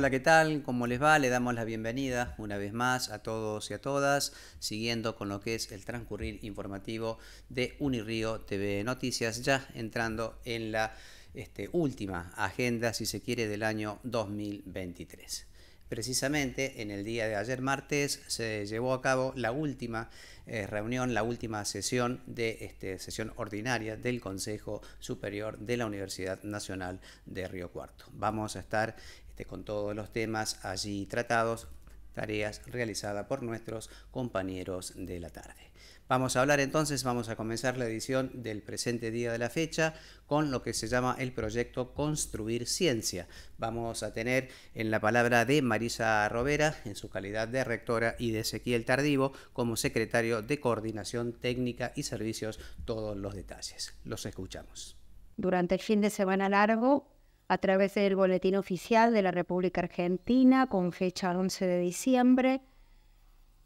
Hola, ¿qué tal? ¿Cómo les va? Le damos la bienvenida una vez más a todos y a todas, siguiendo con lo que es el transcurrir informativo de Unirío TV Noticias, ya entrando en la este, última agenda, si se quiere, del año 2023. Precisamente en el día de ayer martes se llevó a cabo la última eh, reunión, la última sesión de este, sesión ordinaria del Consejo Superior de la Universidad Nacional de Río Cuarto. Vamos a estar este, con todos los temas allí tratados, tareas realizadas por nuestros compañeros de la tarde. Vamos a hablar entonces, vamos a comenzar la edición del presente día de la fecha con lo que se llama el proyecto Construir Ciencia. Vamos a tener en la palabra de Marisa Robera, en su calidad de rectora, y de Ezequiel Tardivo como secretario de Coordinación Técnica y Servicios, todos los detalles. Los escuchamos. Durante el fin de semana largo a través del Boletín Oficial de la República Argentina con fecha 11 de diciembre.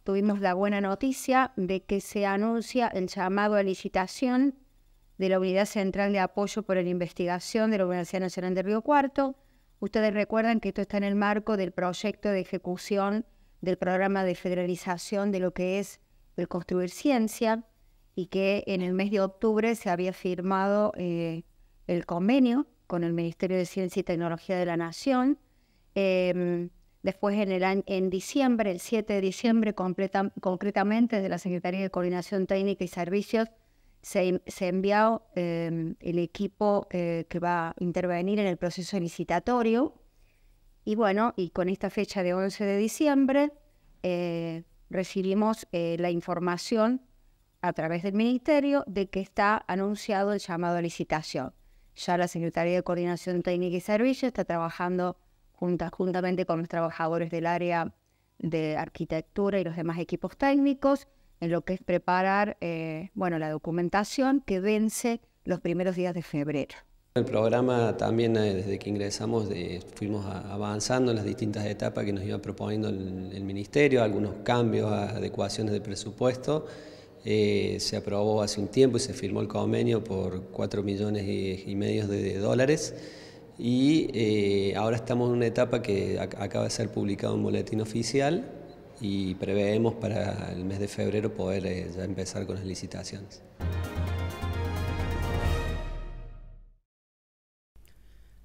Tuvimos la buena noticia de que se anuncia el llamado a licitación de la Unidad Central de Apoyo por la Investigación de la Universidad Nacional de Río Cuarto. Ustedes recuerdan que esto está en el marco del proyecto de ejecución del programa de federalización de lo que es el construir ciencia y que en el mes de octubre se había firmado eh, el convenio con el Ministerio de Ciencia y Tecnología de la Nación. Em, después, en, en diciembre, el 7 de diciembre, concretamente desde la Secretaría de Coordinación Técnica y Servicios, se, se envió em, el equipo eh, que va a intervenir en el proceso licitatorio. Y bueno, y con esta fecha de 11 de diciembre, eh, recibimos eh, la información a través del Ministerio de que está anunciado el llamado a licitación ya la Secretaría de Coordinación Técnica y Servicios está trabajando juntas, juntamente con los trabajadores del área de arquitectura y los demás equipos técnicos en lo que es preparar eh, bueno, la documentación que vence los primeros días de febrero. El programa también eh, desde que ingresamos fuimos avanzando en las distintas etapas que nos iba proponiendo el, el Ministerio, algunos cambios, adecuaciones de presupuesto. Eh, se aprobó hace un tiempo y se firmó el convenio por 4 millones y, medio de dólares y eh, ahora estamos en una etapa que acaba de ser publicado en boletín oficial y preveemos para el mes de febrero poder eh, ya empezar con las licitaciones.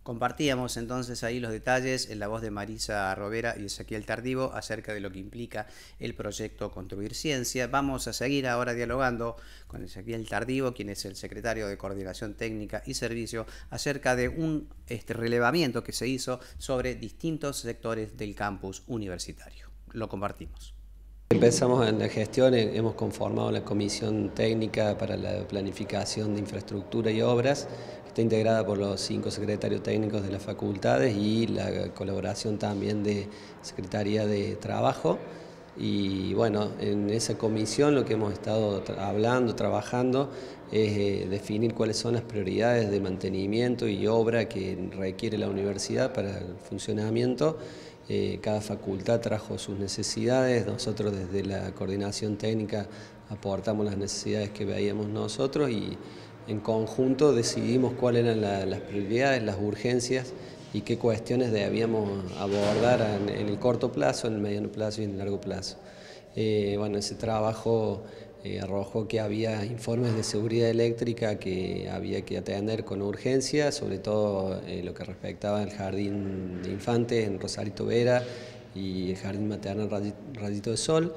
Compartíamos entonces ahí los detalles en la voz de Marisa Robera y Ezequiel Tardivo acerca de lo que implica el proyecto Construir Ciencia. Vamos a seguir ahora dialogando con Ezequiel Tardivo, quien es el secretario de Coordinación Técnica y Servicio, acerca de un este, relevamiento que se hizo sobre distintos sectores del campus universitario. Lo compartimos. Empezamos en la gestión, eh, hemos conformado la Comisión Técnica para la Planificación de Infraestructura y Obras, integrada por los cinco secretarios técnicos de las facultades y la colaboración también de Secretaría de Trabajo. Y bueno, en esa comisión lo que hemos estado hablando, trabajando, es eh, definir cuáles son las prioridades de mantenimiento y obra que requiere la universidad para el funcionamiento. Eh, cada facultad trajo sus necesidades, nosotros desde la coordinación técnica aportamos las necesidades que veíamos nosotros y en conjunto decidimos cuáles eran las prioridades, las urgencias y qué cuestiones debíamos abordar en, el corto plazo, en el mediano plazo y en el largo plazo. Eh, bueno, ese trabajo eh, arrojó que había informes de seguridad eléctrica que había que atender con urgencia, sobre todo eh, lo que respectaba al jardín de infantes en Rosarito Vera y el jardín materno Rayito de Sol.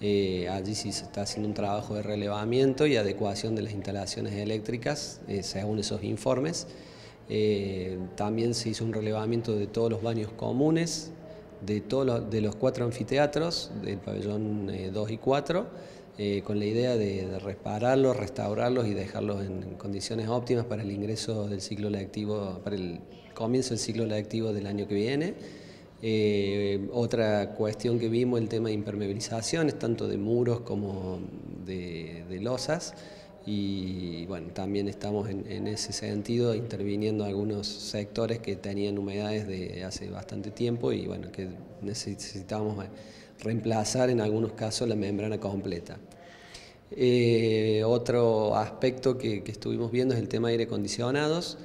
Eh, allí se está haciendo un trabajo de relevamiento y adecuación de las instalaciones eléctricas eh, según esos informes. Eh, también se hizo un relevamiento de todos los baños comunes, de, todos los, de los cuatro anfiteatros, del pabellón 2 y 4, con la idea de, repararlos, restaurarlos y dejarlos en condiciones óptimas para el ingreso del ciclo para el comienzo del ciclo lectivo del año que viene. Eh, otra cuestión que vimos, el tema de impermeabilizaciones, tanto de muros como de, losas. Y bueno, también estamos en, ese sentido interviniendo algunos sectores que tenían humedades de hace bastante tiempo y bueno, que necesitamos reemplazar en algunos casos la membrana completa. Eh, otro aspecto que, que estuvimos viendo es el tema de aire acondicionados.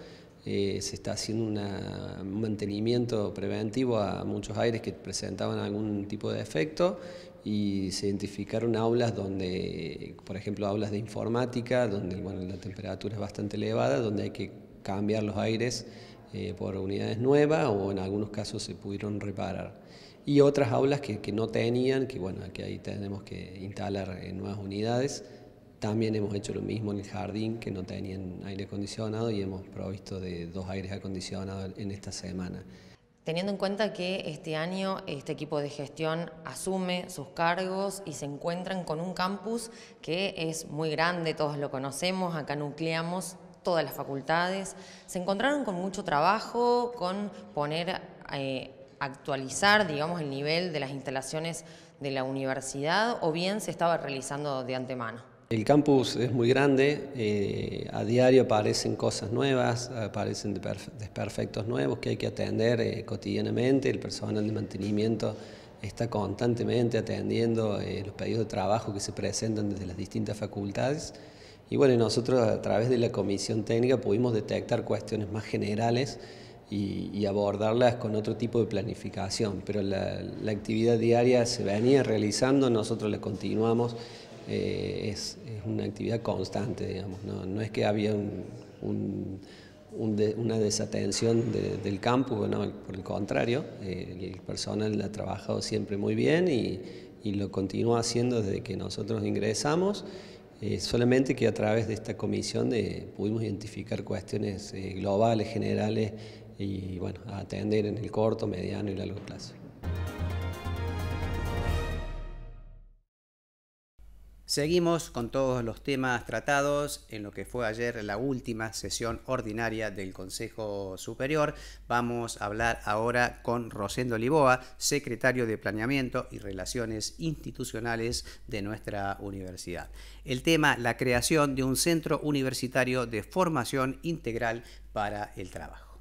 Eh, se está haciendo un mantenimiento preventivo a muchos aires que presentaban algún tipo de defecto y se identificaron aulas donde, por ejemplo, aulas de informática, donde la temperatura es bastante elevada, donde hay que cambiar los aires eh, por unidades nuevas o en algunos casos se pudieron reparar. Y otras aulas que, no tenían, que bueno, ahí tenemos que instalar eh, nuevas unidades. También hemos hecho lo mismo en el jardín, que no tenían aire acondicionado y hemos provisto de dos aires acondicionados en esta semana. Teniendo en cuenta que este año este equipo de gestión asume sus cargos y se encuentran con un campus que es muy grande, todos lo conocemos, acá nucleamos todas las facultades, se encontraron con mucho trabajo, con poner, eh, actualizar, digamos, el nivel de las instalaciones de la universidad o bien se estaba realizando de antemano. El campus es muy grande, eh, a diario aparecen cosas nuevas, aparecen desperfectos nuevos que hay que atender eh, cotidianamente, el personal de mantenimiento está constantemente atendiendo eh, los pedidos de trabajo que se presentan desde las distintas facultades y bueno, nosotros a través de la comisión técnica pudimos detectar cuestiones más generales y, abordarlas con otro tipo de planificación, pero la, la actividad diaria se venía realizando, nosotros la continuamos eh, es, una actividad constante, digamos. No, no es que había una desatención del campus, por el contrario, eh, el personal ha trabajado siempre muy bien y, lo continúa haciendo desde que nosotros ingresamos. Eh, solamente que a través de esta comisión de, pudimos identificar cuestiones globales, generales y bueno, atender en el corto, mediano y largo plazo. Seguimos con todos los temas tratados en lo que fue ayer la última sesión ordinaria del Consejo Superior. Vamos a hablar ahora con Rosendo Liboa, secretario de Planeamiento y Relaciones Institucionales de nuestra universidad. El tema, la creación de un centro universitario de formación integral para el trabajo.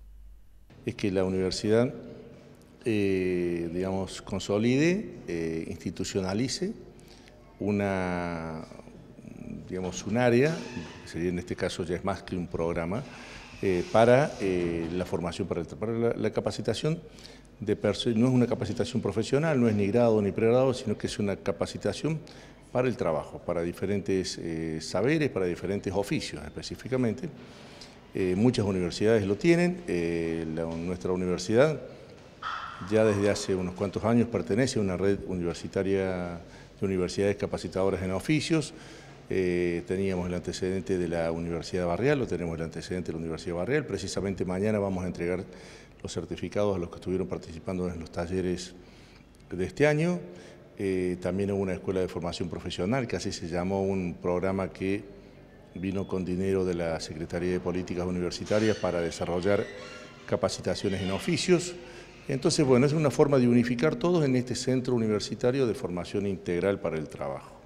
Es que la universidad, eh, digamos, consolide, eh, institucionalice una, digamos, un área, sería en este caso ya es más que un programa, eh, para eh, la formación, para, la, capacitación de no es una capacitación profesional, no es ni grado ni pregrado, sino que es una capacitación para el trabajo, para diferentes eh, saberes, para diferentes oficios específicamente. muchas universidades lo tienen, nuestra universidad ya desde hace unos cuantos años pertenece a una red universitaria de universidades capacitadoras en oficios. Eh, teníamos el antecedente de la Universidad Barrial, lo tenemos el antecedente de la Universidad Barrial. Precisamente mañana vamos a entregar los certificados a los que estuvieron participando en los talleres de este año. Eh, también hubo una escuela de formación profesional, que así se llamó un programa que vino con dinero de la Secretaría de Políticas Universitarias para desarrollar capacitaciones en oficios. Entonces, bueno, es una forma de unificar todos en este centro universitario de formación integral para el trabajo.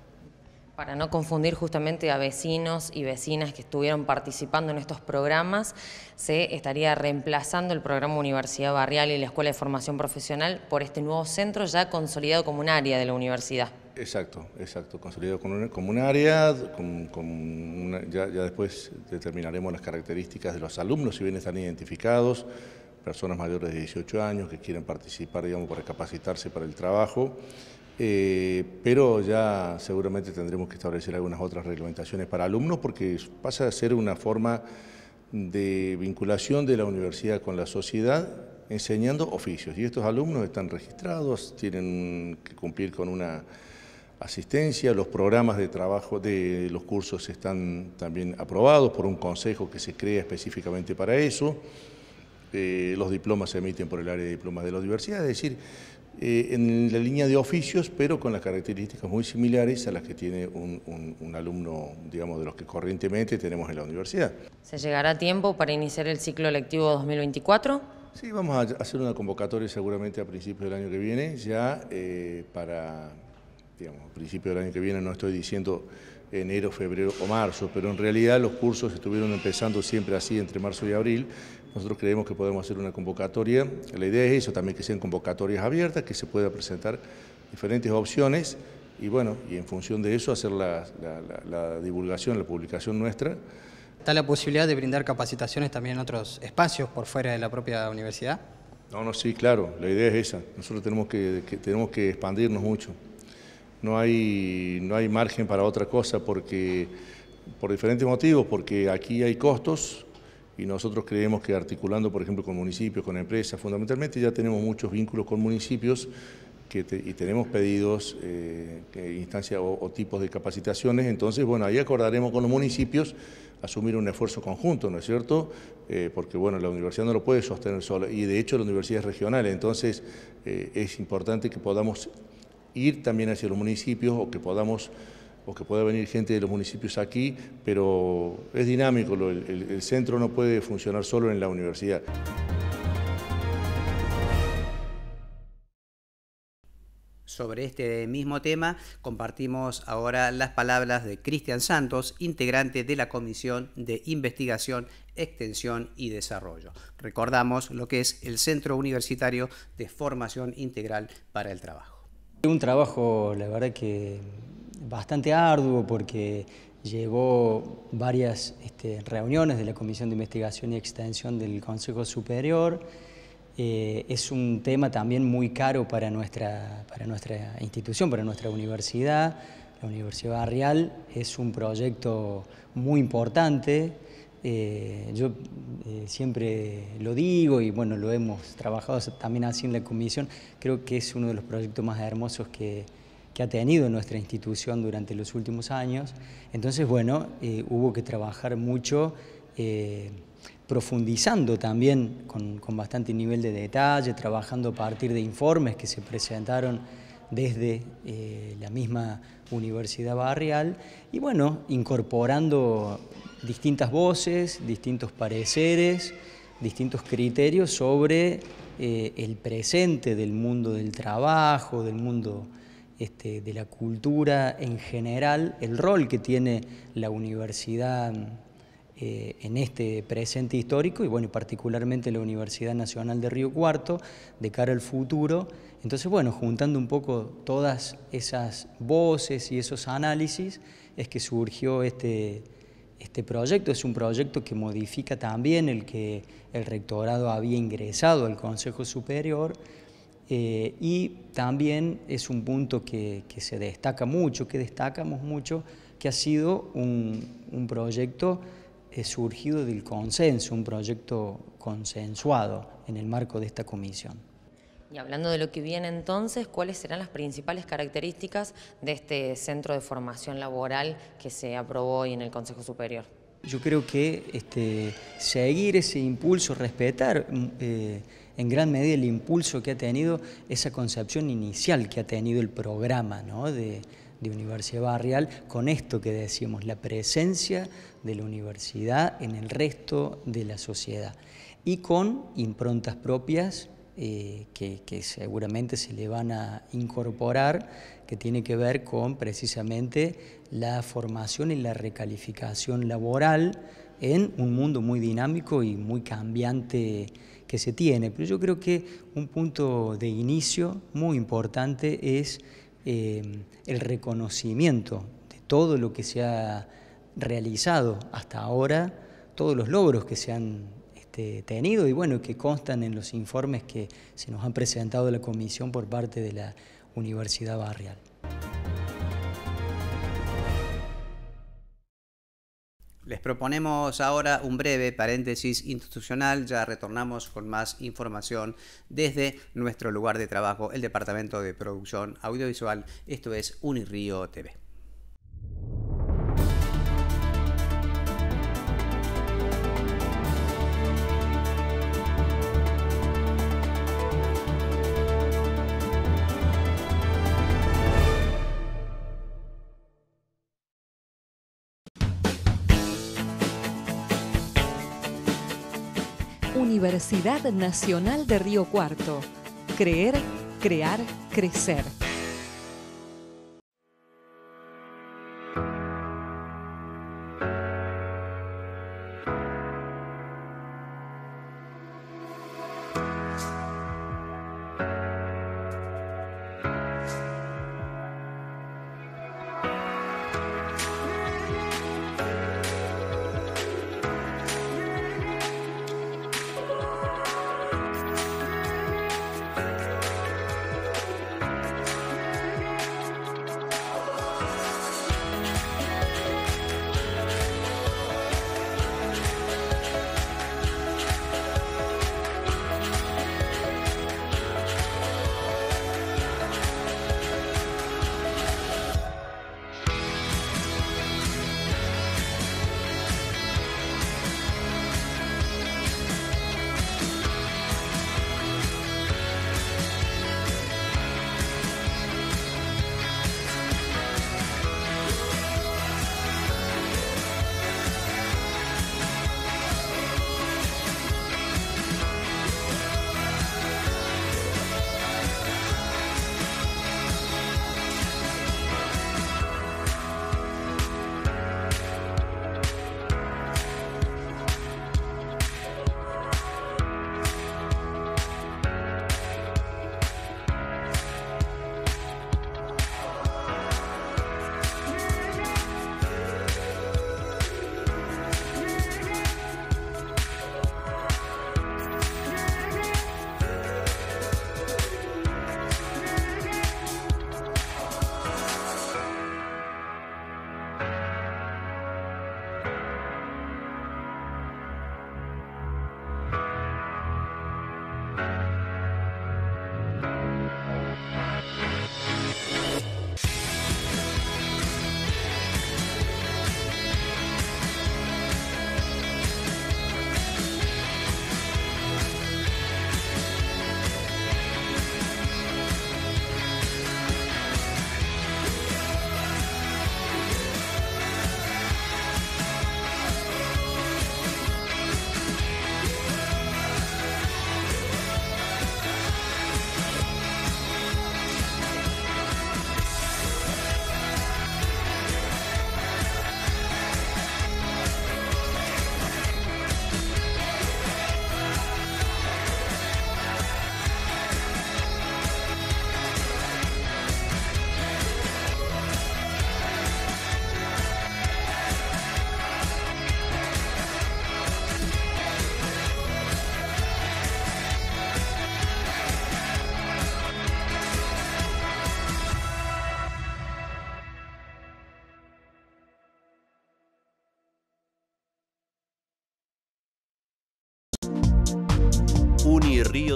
Para no confundir justamente a vecinos y vecinas que estuvieron participando en estos programas, se estaría reemplazando el programa Universidad Barrial y la Escuela de Formación Profesional por este nuevo centro ya consolidado como un área de la universidad. Exacto, exacto, consolidado como un, área, ya después determinaremos las características de los alumnos, si bien están identificados, personas mayores de 18 años que quieren participar, digamos, para capacitarse para el trabajo, eh, pero ya seguramente tendremos que establecer algunas otras reglamentaciones para alumnos porque pasa a ser una forma de vinculación de la universidad con la sociedad enseñando oficios. Y estos alumnos están registrados, tienen que cumplir con una asistencia, los programas de trabajo de los cursos están también aprobados por un consejo que se crea específicamente para eso los diplomas se emiten por el área de diplomas de la universidad, es decir, eh, en la línea de oficios, pero con las características muy similares a las que tiene un, alumno, digamos, de los que corrientemente tenemos en la universidad. ¿Se llegará a tiempo para iniciar el ciclo lectivo 2024? Sí, vamos a hacer una convocatoria seguramente a principios del año que viene, ya eh, para, digamos, a principios del año que viene, no estoy diciendo enero, febrero o marzo, pero en realidad los cursos estuvieron empezando siempre así entre marzo y abril, nosotros creemos que podemos hacer una convocatoria. La idea es eso, también que sean convocatorias abiertas, que se pueda presentar diferentes opciones y bueno, y en función de eso hacer la, divulgación, la publicación nuestra. ¿Está la posibilidad de brindar capacitaciones también en otros espacios por fuera de la propia universidad? No, no, sí, claro, la idea es esa. Nosotros tenemos que, tenemos que expandirnos mucho. No hay, no hay margen para otra cosa porque, por diferentes motivos, porque aquí hay costos y nosotros creemos que articulando, por ejemplo, con municipios, con empresas, fundamentalmente ya tenemos muchos vínculos con municipios y tenemos pedidos, eh, instancias o, tipos de capacitaciones, entonces, bueno, ahí acordaremos con los municipios asumir un esfuerzo conjunto, ¿no es cierto? Eh, porque, bueno, la universidad no lo puede sostener sola, y de hecho la universidad es regional, entonces eh, es importante que podamos ir también hacia los municipios o que podamos o que pueda venir gente de los municipios aquí, pero es dinámico, el, centro no puede funcionar solo en la universidad. Sobre este mismo tema compartimos ahora las palabras de Cristian Santos, integrante de la Comisión de Investigación, Extensión y Desarrollo. Recordamos lo que es el Centro Universitario de Formación Integral para el Trabajo. Un trabajo, la verdad que bastante arduo porque llevó varias este, reuniones de la Comisión de Investigación y Extensión del Consejo Superior. Eh, es un tema también muy caro para nuestra, para nuestra institución, para nuestra universidad. La Universidad Barrial es un proyecto muy importante. Eh, yo eh, siempre lo digo y bueno, lo hemos trabajado también así en la comisión. Creo que es uno de los proyectos más hermosos que, que ha tenido nuestra institución durante los últimos años. Entonces, bueno, eh, hubo que trabajar mucho eh, profundizando también con, bastante nivel de detalle, trabajando a partir de informes que se presentaron desde eh, la misma Universidad Barrial y bueno, incorporando distintas voces, distintos pareceres, distintos criterios sobre el presente del mundo del trabajo, del mundo este, de la cultura en general, el rol que tiene la universidad eh, en este presente histórico y bueno, particularmente la Universidad Nacional de Río Cuarto de cara al futuro. Entonces, bueno, juntando un poco todas esas voces y esos análisis es que surgió este, este proyecto. Es un proyecto que modifica también el que el rectorado había ingresado al Consejo Superior eh, y también es un punto que, se destaca mucho, que destacamos mucho, que ha sido un, proyecto eh, surgido del consenso, un proyecto consensuado en el marco de esta comisión. Y hablando de lo que viene entonces, ¿cuáles serán las principales características de este centro de formación laboral que se aprobó hoy en el Consejo Superior? Yo creo que este, seguir ese impulso, respetar... Mm, eh, en gran medida el impulso que ha tenido esa concepción inicial que ha tenido el programa de, Universidad Barrial con esto que decíamos, la presencia de la universidad en el resto de la sociedad y con improntas propias eh, que, seguramente se le van a incorporar, que tiene que ver con precisamente la formación y la recalificación laboral en un mundo muy dinámico y muy cambiante que se tiene. Pero yo creo que un punto de inicio muy importante es eh, el reconocimiento de todo lo que se ha realizado hasta ahora, todos los logros que se han este, tenido y bueno, que constan en los informes que se nos han presentado la comisión por parte de la Universidad Barrial. Les proponemos ahora un breve paréntesis institucional, ya retornamos con más información desde nuestro lugar de trabajo, el Departamento de Producción Audiovisual, esto es Unirío TV. Universidad Nacional de Río Cuarto. Creer, crear, crecer.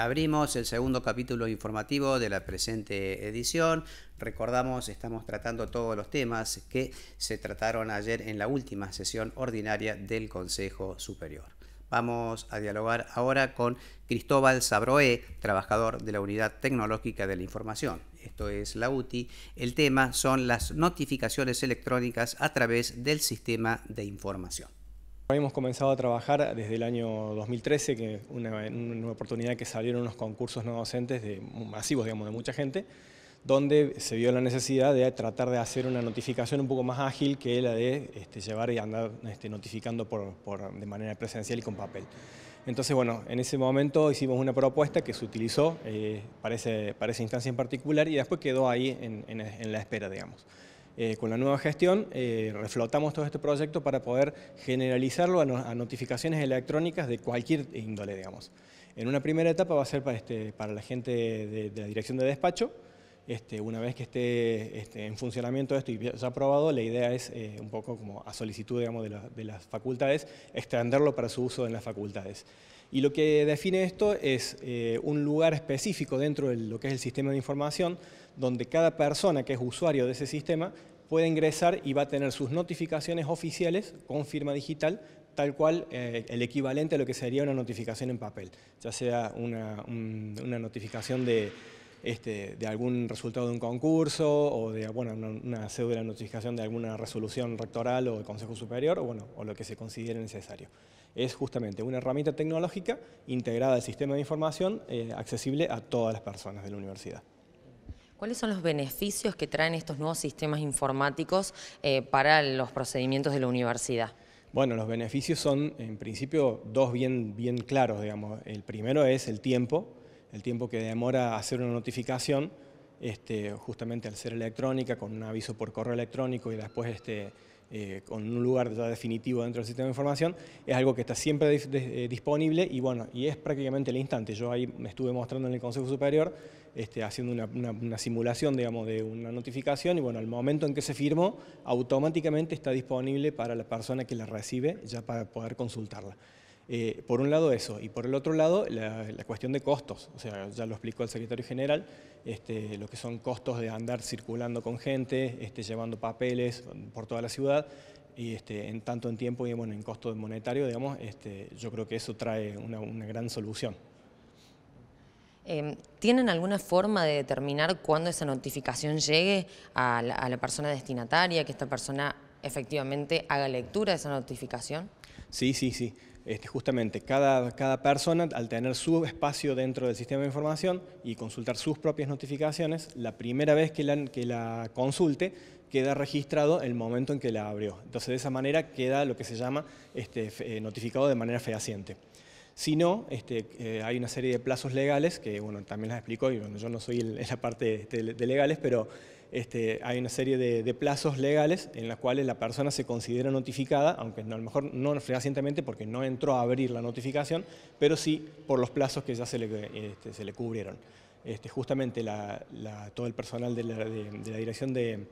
Abrimos el segundo capítulo informativo de la presente edición. Recordamos, estamos tratando todos los temas que se trataron ayer en la última sesión ordinaria del Consejo Superior. Vamos a dialogar ahora con Cristóbal Sabroé, trabajador de la Unidad Tecnológica de la Información. Esto es la UTI. El tema son las notificaciones electrónicas a través del sistema de información. Hemos comenzado a trabajar desde el año 2013, que una, una oportunidad que salieron unos concursos no docentes de, masivos, digamos, de mucha gente, donde se vio la necesidad de tratar de hacer una notificación un poco más ágil que la de este, llevar y andar este, notificando por, por, de manera presencial y con papel. Entonces, bueno, en ese momento hicimos una propuesta que se utilizó eh, para, esa instancia en particular y después quedó ahí en, en la espera, digamos. Eh, con la nueva gestión eh, reflotamos todo este proyecto para poder generalizarlo a, notificaciones electrónicas de cualquier índole, digamos. En una primera etapa va a ser este, para, la gente de, la dirección de despacho, este, una vez que esté este, en funcionamiento esto y ya aprobado, la idea es eh, un poco como a solicitud de, las facultades, extenderlo para su uso en las facultades. Y lo que define esto es un lugar específico dentro de lo que es el sistema de información donde cada persona que es usuario de ese sistema puede ingresar y va a tener sus notificaciones oficiales con firma digital, tal cual eh, el equivalente a lo que sería una notificación en papel, ya sea una, notificación este, de, algún resultado de un concurso o de una, cédula notificación de alguna resolución rectoral o de consejo superior o, bueno, o lo que se considere necesario. Es justamente una herramienta tecnológica integrada al sistema de información eh, accesible a todas las personas de la universidad. ¿Cuáles son los beneficios que traen estos nuevos sistemas informáticos eh, para los procedimientos de la universidad? Bueno, los beneficios son en principio dos bien, bien claros, digamos. El primero es el tiempo, el tiempo que demora hacer una notificación, este, justamente al ser electrónica, con un aviso por correo electrónico y después este, eh, con un lugar ya definitivo dentro del sistema de información, es algo que está siempre eh, disponible y y es prácticamente el instante. Yo ahí me estuve mostrando en el Consejo Superior, este, haciendo una, simulación, de una notificación y bueno, al momento en que se firmó, automáticamente está disponible para la persona que la recibe ya para poder consultarla. Eh, por un lado eso, y por el otro lado la, cuestión de costos, o sea, ya lo explicó el secretario general, este, lo que son costos de andar circulando con gente, este, llevando papeles por toda la ciudad, y este, en tanto en tiempo y en costo monetario, digamos, yo creo que eso trae una, gran solución. Em, ¿Tienen alguna forma de determinar cuándo esa notificación llegue a la persona destinataria, que esta persona efectivamente haga lectura de esa notificación? Sí, sí, sí. Este, justamente cada, cada persona, al tener su espacio dentro del sistema de información y consultar sus propias notificaciones, la primera vez que la, que la consulte queda registrado el momento en que la abrió. Entonces de esa manera queda lo que se llama este, eh, notificado de manera fehaciente. Si no, este, eh, hay una serie de plazos legales que bueno, también las explico y yo no soy en la parte este, de legales, pero este, hay una serie de, plazos legales en los cuales la persona se considera notificada, aunque a lo mejor no frecuentemente porque no entró a abrir la notificación, pero sí por los plazos que ya se le, este, cubrieron. Este, justamente todo el personal de la, dirección de,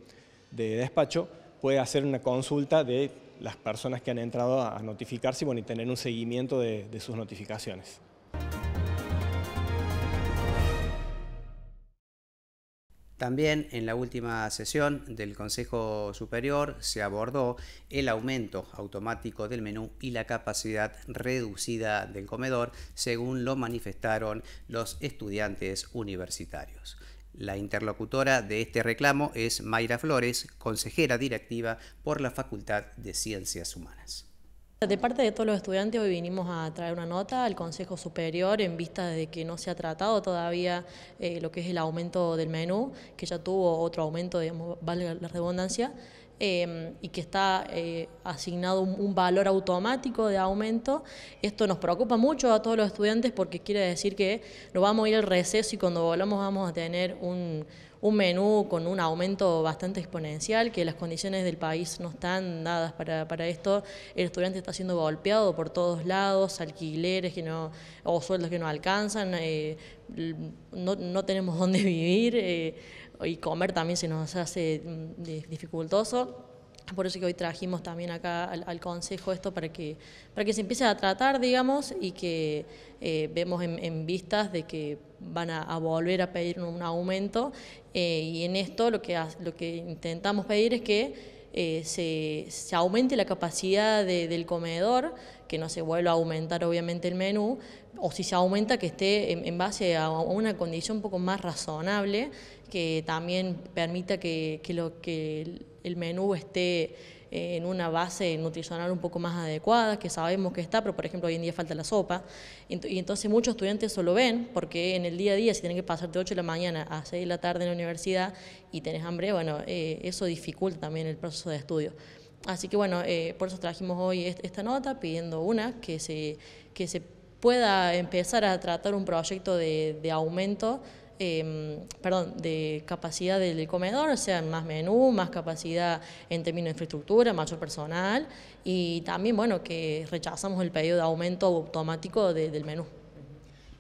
despacho puede hacer una consulta de las personas que han entrado a, notificarse y tener un seguimiento de sus notificaciones. También en la última sesión del Consejo Superior se abordó el aumento automático del menú y la capacidad reducida del comedor, según lo manifestaron los estudiantes universitarios. La interlocutora de este reclamo es Mayra Flores, consejera directiva por la Facultad de Ciencias Humanas. De parte de todos los estudiantes hoy vinimos a traer una nota al Consejo Superior en vista de que no se ha tratado todavía eh, lo que es el aumento del menú, que ya tuvo otro aumento, digamos, valga la redundancia, em, y que está eh, asignado un, valor automático de aumento. Esto nos preocupa mucho a todos los estudiantes porque quiere decir que nos vamos a ir al receso y cuando volvamos vamos a tener un un menú con un aumento bastante exponencial, que las condiciones del país no están dadas para, para esto. El estudiante está siendo golpeado por todos lados, alquileres que no, o sueldos que no alcanzan, eh, no, no, tenemos dónde vivir eh, y comer también se nos hace mm, dificultoso. Por eso que hoy trajimos también acá al, Consejo esto para que, para que se empiece a tratar, digamos, y que eh, vemos en, vistas de que van a, volver a pedir un, aumento. Eh, y en esto lo que, lo que intentamos pedir es que eh, se, aumente la capacidad del comedor, que no se vuelva a aumentar obviamente el menú, o si se aumenta que esté en, base a una condición un poco más razonable, que también permita que, que lo que el menú esté eh, en una base nutricional un poco más adecuada, que sabemos que está, pero por ejemplo hoy en día falta la sopa. Y entonces muchos estudiantes lo ven, porque en el día a día, si tienen que pasar de 8 de la mañana a 6 de la tarde en la universidad y tenés hambre, bueno, eh, eso dificulta también el proceso de estudio. Así que bueno, eh, por eso trajimos hoy esta nota pidiendo una que se, que se pueda empezar a tratar un proyecto de, de aumento Em, perdón, de capacidad del comedor, o sea, más menú, más capacidad en términos de infraestructura, mayor personal y también, bueno, que rechazamos el pedido de aumento automático del menú.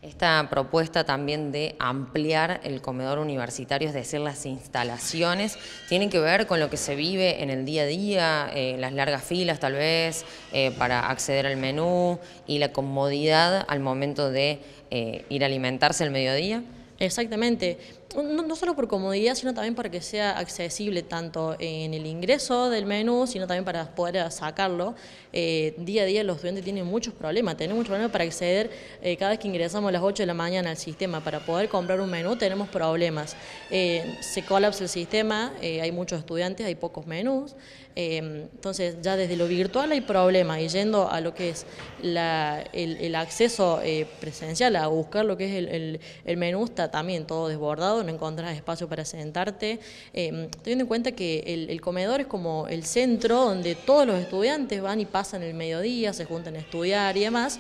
Esta propuesta también de ampliar el comedor universitario, es decir, las instalaciones, tienen que ver con lo que se vive en el día a día, eh, las largas filas tal vez eh, para acceder al menú y la comodidad al momento de eh, ir a alimentarse el mediodía. Exactamente no, solo por comodidad, sino también para que sea accesible tanto en el ingreso del menú, sino también para poder sacarlo. Eh, día a día los estudiantes tienen muchos problemas, tenemos muchos problemas para acceder, eh, cada vez que ingresamos a las 8 de la mañana al sistema, para poder comprar un menú tenemos problemas. Eh, se colapsa el sistema, hay muchos estudiantes, hay pocos menús, entonces ya desde lo virtual hay problemas, y yendo a lo que es el, acceso presencial, a buscar lo que es el menú, está también todo desbordado no encontrás espacio para sentarte, em, teniendo en cuenta que el, comedor es como el centro donde todos los estudiantes van y pasan el mediodía, se juntan a estudiar y demás,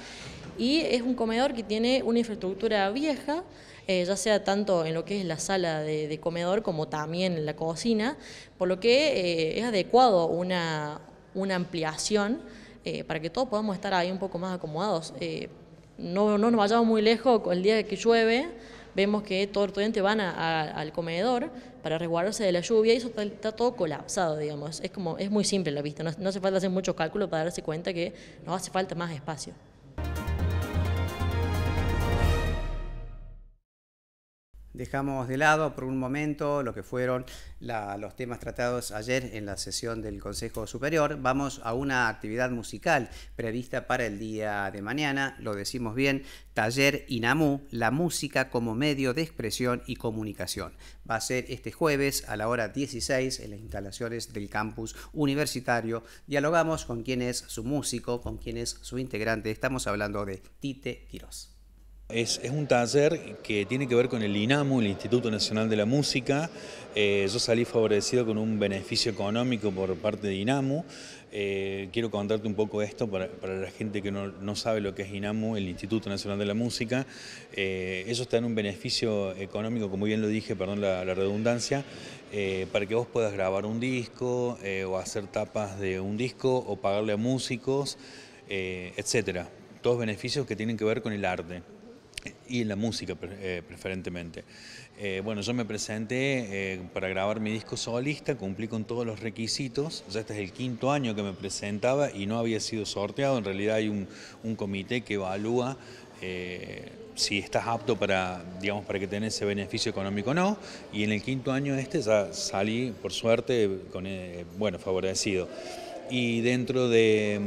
y es un comedor que tiene una infraestructura vieja, eh, ya sea tanto en lo que es la sala de, comedor como también en la cocina, por lo que eh, es adecuado una, ampliación eh, para que todos podamos estar ahí un poco más acomodados no, no nos vayamos muy lejos el día que llueve, vemos que todos los estudiantes van al comedor para resguardarse de la lluvia y eso está, todo colapsado, digamos. Es, como, es muy simple la vista, no, no hace falta hacer muchos cálculos para darse cuenta que nos hace falta más espacio. Dejamos de lado por un momento lo que fueron los temas tratados ayer en la sesión del Consejo Superior. Vamos a una actividad musical prevista para el día de mañana. Lo decimos bien, taller Inamú, la música como medio de expresión y comunicación. Va a ser este jueves a la hora 16 en las instalaciones del campus universitario. Dialogamos con quién es su músico, con quién es su integrante. Estamos hablando de Tite Quiroz. Es, un taller que tiene que ver con el INAMU, el Instituto Nacional de la Música. Eh, yo salí favorecido con un beneficio económico por parte de INAMU. Eh, quiero contarte un poco esto para, la gente que no, sabe lo que es INAMU, el Instituto Nacional de la Música. Eh, ellos te un beneficio económico, como bien lo dije, perdón la, la redundancia, eh, para que vos puedas grabar un disco o hacer tapas de un disco o pagarle a músicos, etcétera. Todos beneficios que tienen que ver con el arte y en la música eh, preferentemente. Eh, bueno, yo me presenté eh, para grabar mi disco solista, cumplí con todos los requisitos, ya este es el quinto año que me presentaba y no había sido sorteado, en realidad hay un, comité que evalúa si estás apto para, digamos, para que tengas ese beneficio económico o no, y en el quinto año este ya salí, por suerte, bueno, favorecido. Y dentro de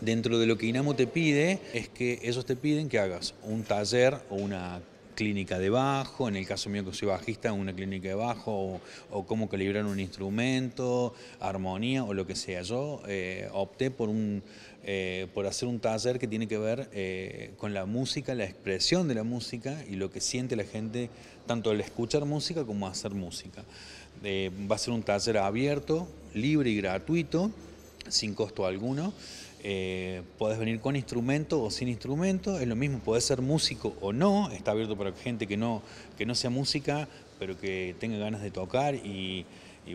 Dentro de lo que INAMO te pide es que ellos te piden que hagas un taller o una clínica de bajo, en el caso mío que soy bajista, una clínica de bajo, o, cómo calibrar un instrumento, armonía o lo que sea. Yo eh, opté por, un, eh, por hacer un taller que tiene que ver eh, con la música, la expresión de la música y lo que siente la gente, tanto al escuchar música como a hacer música. va a ser un taller abierto, libre y gratuito, sin costo alguno. Eh, podés venir con instrumento o sin instrumento, es lo mismo, podés ser músico o no, está abierto para gente que no, que no sea música, pero que tenga ganas de tocar y,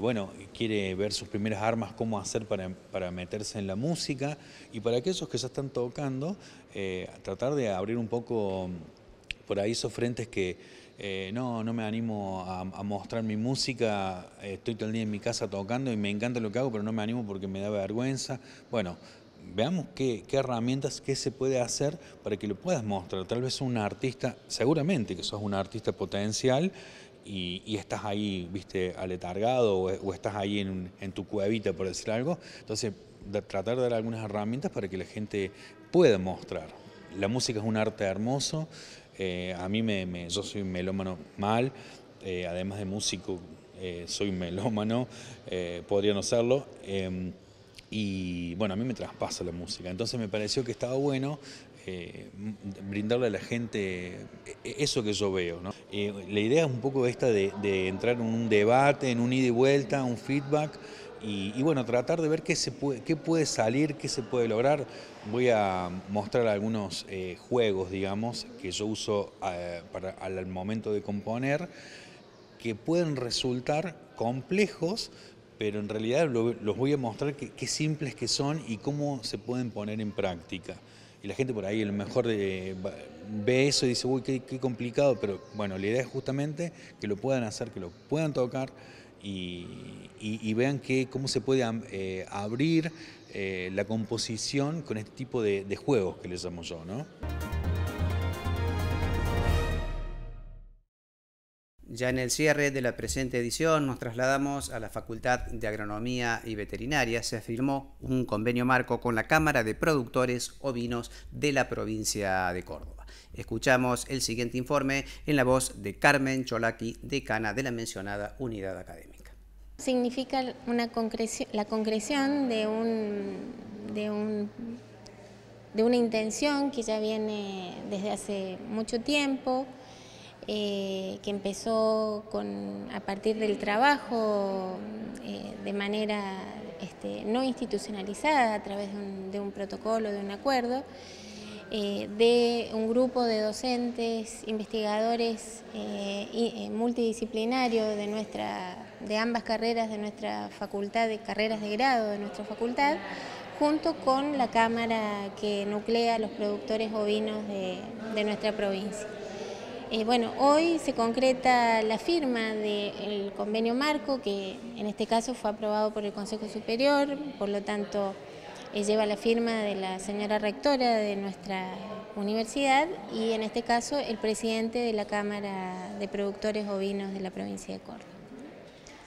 bueno, quiere ver sus primeras armas, cómo hacer para, meterse en la música y para aquellos que ya están tocando, eh, tratar de abrir un poco mm, por ahí esos frentes que eh, no, no me animo a, mostrar mi música, estoy todo el día en mi casa tocando y me encanta lo que hago, pero no me animo porque me da vergüenza. Bueno, veamos qué, herramientas, qué se puede hacer para que lo puedas mostrar. Tal vez un artista, seguramente que sos un artista potencial y, estás ahí, viste, aletargado o, estás ahí en, tu cuevita, por decir algo. Entonces, tratar de dar algunas herramientas para que la gente pueda mostrar. La música es un arte hermoso. Eh, a mí, me, yo soy un melómano mal, eh, además de músico, eh, soy un melómano, podría no serlo em, y bueno, a mí me traspasa la música, entonces me pareció que estaba bueno eh, brindarle a la gente eh, eso que yo veo. Eh, la idea es un poco esta de, entrar en un debate, en un ida y vuelta, un feedback, y, bueno, tratar de ver qué, se puede, qué puede salir, qué se puede lograr. Voy a mostrar algunos juegos, digamos, que yo uso para, al momento de componer, que pueden resultar complejos, pero en realidad los voy a mostrar qué simples que son y cómo se pueden poner en práctica. Y la gente por ahí a lo mejor eh, ve eso y dice, uy, qué, complicado, pero bueno, la idea es justamente que lo puedan hacer, que lo puedan tocar y, vean cómo se puede eh, abrir eh, la composición con este tipo de, juegos que les llamo yo, ¿no? Ya en el cierre de la presente edición nos trasladamos a la Facultad de Agronomía y Veterinaria. Se firmó un convenio marco con la Cámara de Productores Ovinos de la provincia de Córdoba. Escuchamos el siguiente informe en la voz de Carmen Cholaki, decana de la mencionada unidad académica. Significa la concreción de una intención que ya viene desde hace mucho tiempo eh, que empezó a partir del trabajo eh, de manera este, no institucionalizada a través de un, protocolo, de un acuerdo, eh, de un grupo de docentes, investigadores multidisciplinarios de, de ambas carreras, de nuestra facultad, de carreras de grado de nuestra facultad, junto con la Cámara que nuclea los productores ovinos de nuestra provincia. Eh, bueno, hoy se concreta la firma del convenio marco, que en este caso fue aprobado por el Consejo Superior, por lo tanto eh, lleva la firma de la señora rectora de nuestra universidad y en este caso el presidente de la Cámara de Productores Ovinos de la provincia de Córdoba.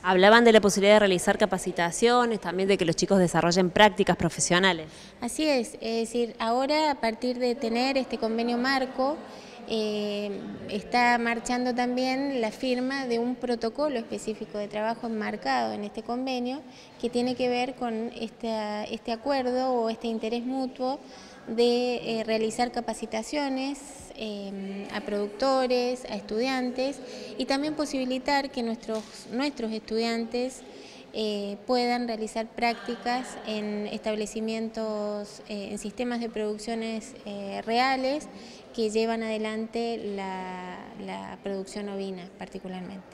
Hablaban de la posibilidad de realizar capacitaciones, también de que los chicos desarrollen prácticas profesionales. Así es, es decir, ahora a partir de tener este convenio marco, eh, está marchando también la firma de un protocolo específico de trabajo enmarcado en este convenio que tiene que ver con este acuerdo o este interés mutuo de eh, realizar capacitaciones eh, a productores, a estudiantes y también posibilitar que nuestros, nuestros estudiantes puedan realizar prácticas en establecimientos, en sistemas de producciones reales que llevan adelante la, producción ovina particularmente.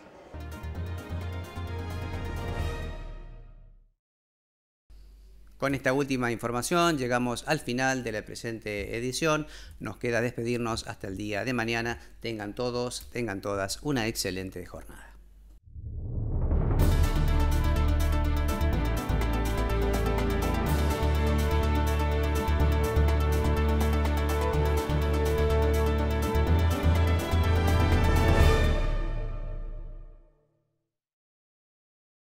Con esta última información llegamos al final de la presente edición. Nos queda despedirnos hasta el día de mañana. Tengan todos, tengan todas una excelente jornada.